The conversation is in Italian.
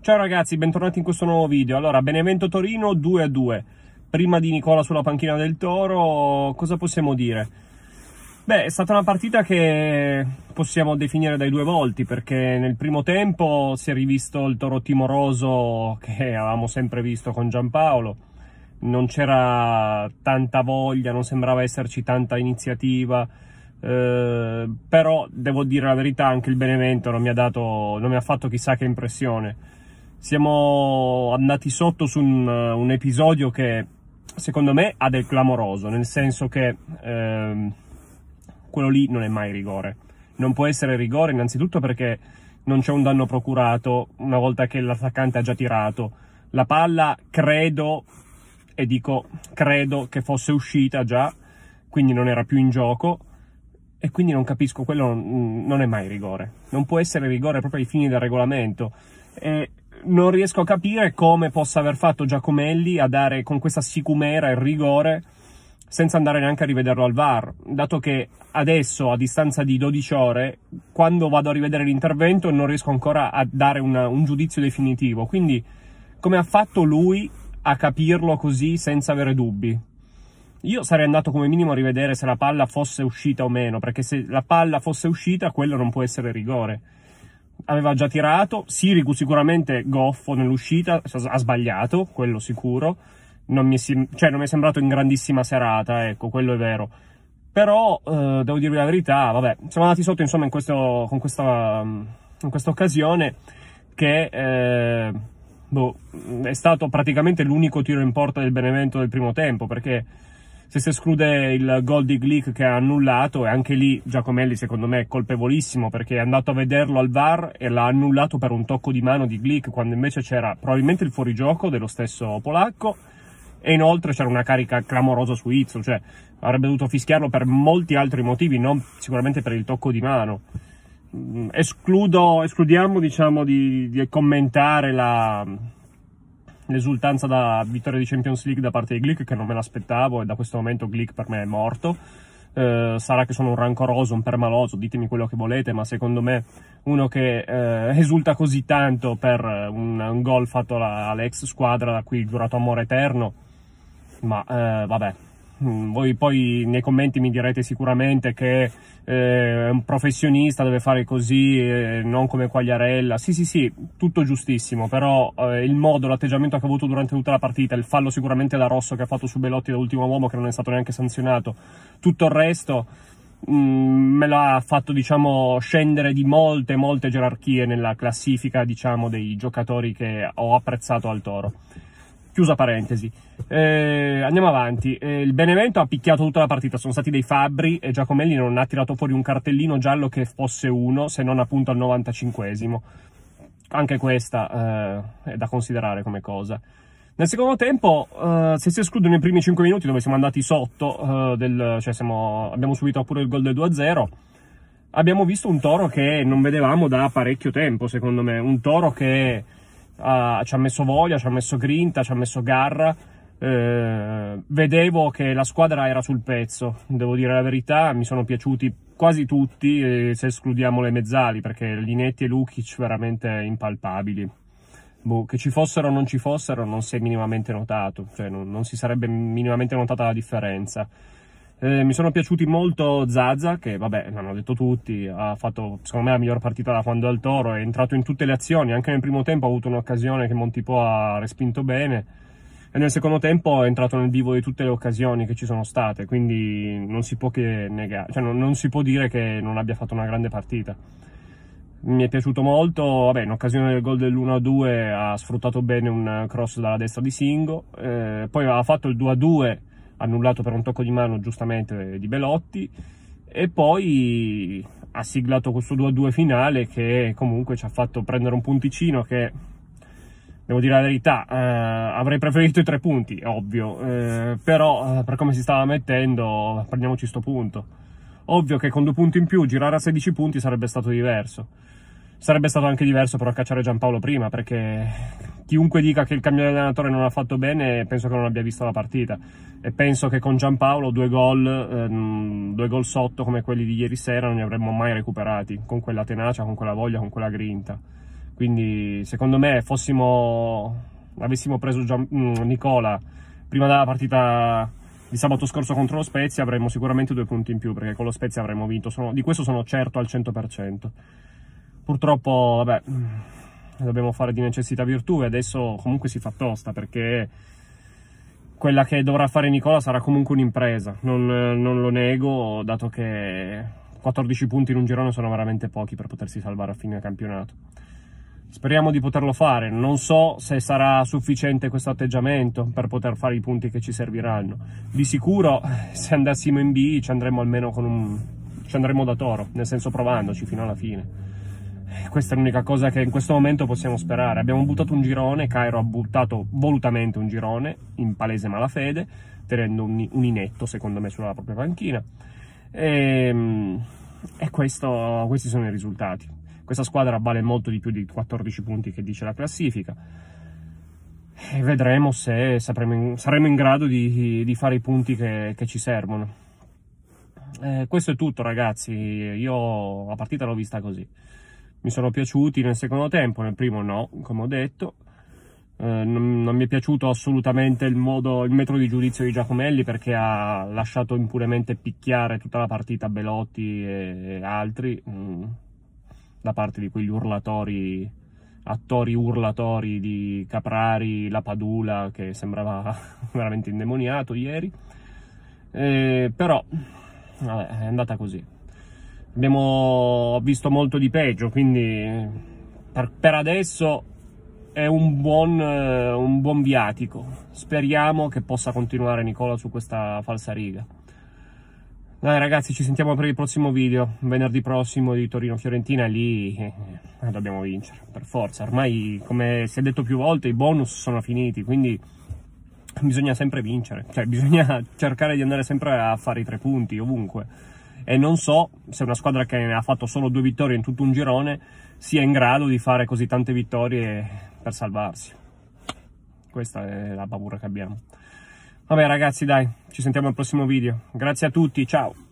Ciao ragazzi, bentornati in questo nuovo video. Allora, Benevento Torino 2 a 2. Prima di Nicola sulla panchina del Toro, cosa possiamo dire? Beh, è stata una partita che possiamo definire dai due volti, perché nel primo tempo si è rivisto il Toro timoroso che avevamo sempre visto con Giampaolo. Non c'era tanta voglia, non sembrava esserci tanta iniziativa eh, però devo dire la verità anche il Benevento non mi ha, dato, non mi ha fatto chissà che impressione siamo andati sotto su un, eh, un episodio che secondo me ha del clamoroso nel senso che eh, quello lì non è mai rigore non può essere rigore innanzitutto perché non c'è un danno procurato una volta che l'attaccante ha già tirato la palla credo e dico credo che fosse uscita già quindi non era più in gioco e quindi non capisco, quello mm, non, è mai rigore, non può essere rigore proprio ai fini del regolamento. E non riesco a capire come possa aver fatto Giacomelli a dare con questa sicumera il rigore senza andare neanche a rivederlo al VAR, dato che adesso, a distanza di 12 ore, quando vado a rivedere l'intervento non riesco ancora a dare una, un giudizio definitivo. Quindi, come ha fatto lui a capirlo così senza avere dubbi? Io sarei andato come minimo a rivedere se la palla fosse uscita o meno, perché se la palla fosse uscita, quello non può essere rigore. Aveva già tirato, Sirigu sicuramente goffo nell'uscita, ha sbagliato, quello sicuro. Non mi, è, cioè, non mi è sembrato in grandissima serata, ecco, quello è vero. Però, eh, devo dirvi la verità, vabbè, siamo andati sotto, insomma, in, questo, con questa, in questa occasione che... Eh, boh, è stato praticamente l'unico tiro in porta del Benevento del primo tempo, perché se si esclude il gol di Glick che ha annullato e anche lì Giacomelli secondo me è colpevolissimo perché è andato a vederlo al VAR e l'ha annullato per un tocco di mano di Glick quando invece c'era probabilmente il fuorigioco dello stesso polacco e inoltre c'era una carica clamorosa su Izzo, cioè avrebbe dovuto fischiarlo per molti altri motivi, non sicuramente per il tocco di mano. Mm, escludo, escludiamo diciamo di, di commentare la, l'esultanza da vittoria di Champions League da parte di Glick che non me l'aspettavo e da questo momento Glick per me è morto. Eh, sarà che sono un rancoroso, un permaloso, ditemi quello che volete, ma secondo me uno che eh, esulta così tanto per un, un gol fatto all'ex squadra da cui giurato amore eterno, ma eh, vabbè, Mm, voi poi nei commenti mi direte sicuramente che eh, un professionista deve fare così, eh, non come Quagliarella. Sì, sì, sì, tutto giustissimo, però eh, il modo, l'atteggiamento che ha avuto durante tutta la partita, il fallo sicuramente da Rosso che ha fatto su Belotti da ultimo uomo che non è stato neanche sanzionato, tutto il resto mh, mm, me l'ha fatto diciamo scendere di molte molte gerarchie nella classifica diciamo dei giocatori che ho apprezzato al Toro Chiusa parentesi. Eh, andiamo avanti. Eh, il Benevento ha picchiato tutta la partita, sono stati dei fabbri e Giacomelli non ha tirato fuori un cartellino giallo che fosse uno, se non appunto al 95esimo. Anche questa eh, è da considerare come cosa. Nel secondo tempo, eh, se si escludono i primi 5 minuti dove siamo andati sotto, eh, del, cioè siamo, abbiamo subito pure il gol del 2-0, abbiamo visto un toro che non vedevamo da parecchio tempo, secondo me. Un toro che ha, ci ha messo voglia, ci ha messo grinta, ci ha messo garra. Eh, vedevo che la squadra era sul pezzo, devo dire la verità, mi sono piaciuti quasi tutti, eh, se escludiamo le mezzali, perché Linetti e Lukic veramente impalpabili. Boh, che ci fossero o non ci fossero non si è minimamente notato, cioè non, non si sarebbe minimamente notata la differenza. Eh, mi sono piaciuti molto Zaza, che vabbè, l'hanno detto tutti, ha fatto secondo me la miglior partita da quando è al Toro, è entrato in tutte le azioni, anche nel primo tempo ha avuto un'occasione che Montipo ha respinto bene e nel secondo tempo è entrato nel vivo di tutte le occasioni che ci sono state, quindi non si può, negare, cioè non, non si può dire che non abbia fatto una grande partita mi è piaciuto molto, vabbè, in occasione del gol dell'1-2 ha sfruttato bene un cross dalla destra di Singo, eh, poi ha fatto il 2-2 annullato per un tocco di mano giustamente di Belotti e poi ha siglato questo 2-2 finale che comunque ci ha fatto prendere un punticino che devo dire la verità eh, avrei preferito i tre punti ovvio eh, però eh, per come si stava mettendo prendiamoci sto punto ovvio che con due punti in più girare a 16 punti sarebbe stato diverso Sarebbe stato anche diverso però cacciare Giampaolo prima perché chiunque dica che il cambio di allenatore non ha fatto bene penso che non abbia visto la partita e penso che con Giampaolo due gol, ehm, due gol sotto come quelli di ieri sera non li avremmo mai recuperati con quella tenacia, con quella voglia, con quella grinta quindi secondo me fossimo, avessimo preso Gian, mh, mm, Nicola prima della partita di sabato scorso contro lo Spezia avremmo sicuramente due punti in più perché con lo Spezia avremmo vinto sono, di questo sono certo al 100% purtroppo, vabbè, dobbiamo fare di necessità virtù e adesso comunque si fa tosta perché quella che dovrà fare Nicola sarà comunque un'impresa, non, non lo nego, dato che 14 punti in un girone sono veramente pochi per potersi salvare a fine campionato. Speriamo di poterlo fare, non so se sarà sufficiente questo atteggiamento per poter fare i punti che ci serviranno. Di sicuro se andassimo in B ci andremmo almeno con un... ci andremmo da toro, nel senso provandoci fino alla fine questa è l'unica cosa che in questo momento possiamo sperare. Abbiamo buttato un girone, Cairo ha buttato volutamente un girone in palese malafede, tenendo un, un inetto secondo me sulla propria panchina. E, ehm, e questo, questi sono i risultati. Questa squadra vale molto di più di 14 punti che dice la classifica. E vedremo se sapremo, saremo in grado di, di fare i punti che, che ci servono. Eh, questo è tutto ragazzi, io la partita l'ho vista così mi sono piaciuti nel secondo tempo, nel primo no, come ho detto. Eh, non, non, mi è piaciuto assolutamente il, modo, il metro di giudizio di Giacomelli perché ha lasciato impunemente picchiare tutta la partita Belotti e, e altri mh, mm, da parte di quegli urlatori, attori urlatori di Caprari, la Padula che sembrava veramente indemoniato ieri. Eh, però vabbè, è andata così abbiamo visto molto di peggio, quindi per, per adesso è un buon, eh, un buon, viatico. Speriamo che possa continuare Nicola su questa falsa riga. Dai ragazzi, ci sentiamo per il prossimo video, venerdì prossimo di Torino-Fiorentina, lì eh, dobbiamo vincere, per forza. Ormai, come si è detto più volte, i bonus sono finiti, quindi bisogna sempre vincere. Cioè, bisogna cercare di andare sempre a fare i tre punti, ovunque e non so se una squadra che ha fatto solo due vittorie in tutto un girone sia in grado di fare così tante vittorie per salvarsi. Questa è la paura che abbiamo. Vabbè ragazzi dai, ci sentiamo al prossimo video. Grazie a tutti, ciao!